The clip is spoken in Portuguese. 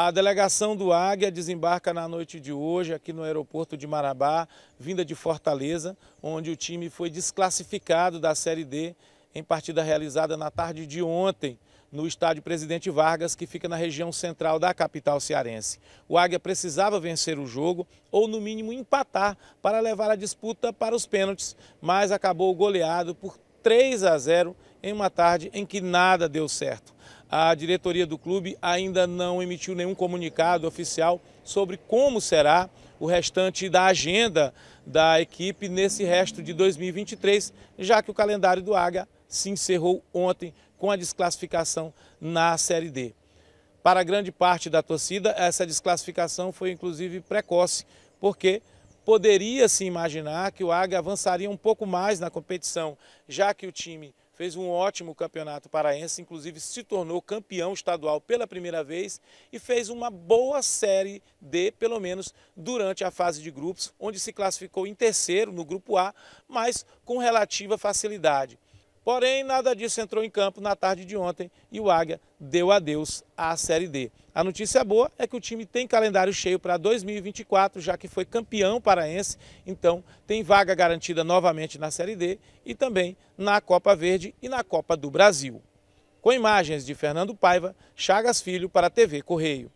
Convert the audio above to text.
A delegação do Águia desembarca na noite de hoje aqui no aeroporto de Marabá, vinda de Fortaleza, onde o time foi desclassificado da Série D em partida realizada na tarde de ontem no estádio Presidente Vargas, que fica na região central da capital cearense. O Águia precisava vencer o jogo ou, no mínimo, empatar para levar a disputa para os pênaltis, mas acabou goleado por 3 a 0 em uma tarde em que nada deu certo a diretoria do clube ainda não emitiu nenhum comunicado oficial sobre como será o restante da agenda da equipe nesse resto de 2023, já que o calendário do Águia se encerrou ontem com a desclassificação na Série D. Para grande parte da torcida, essa desclassificação foi inclusive precoce, porque poderia se imaginar que o Águia avançaria um pouco mais na competição, já que o time fez um ótimo campeonato paraense, inclusive se tornou campeão estadual pela primeira vez e fez uma boa série D, pelo menos durante a fase de grupos, onde se classificou em terceiro no grupo A, mas com relativa facilidade. Porém, nada disso entrou em campo na tarde de ontem e o Águia deu adeus à Série D. A notícia boa é que o time tem calendário cheio para 2024, já que foi campeão paraense, então tem vaga garantida novamente na Série D e também na Copa Verde e na Copa do Brasil. Com imagens de Fernando Paiva, Chagas Filho para a TV Correio.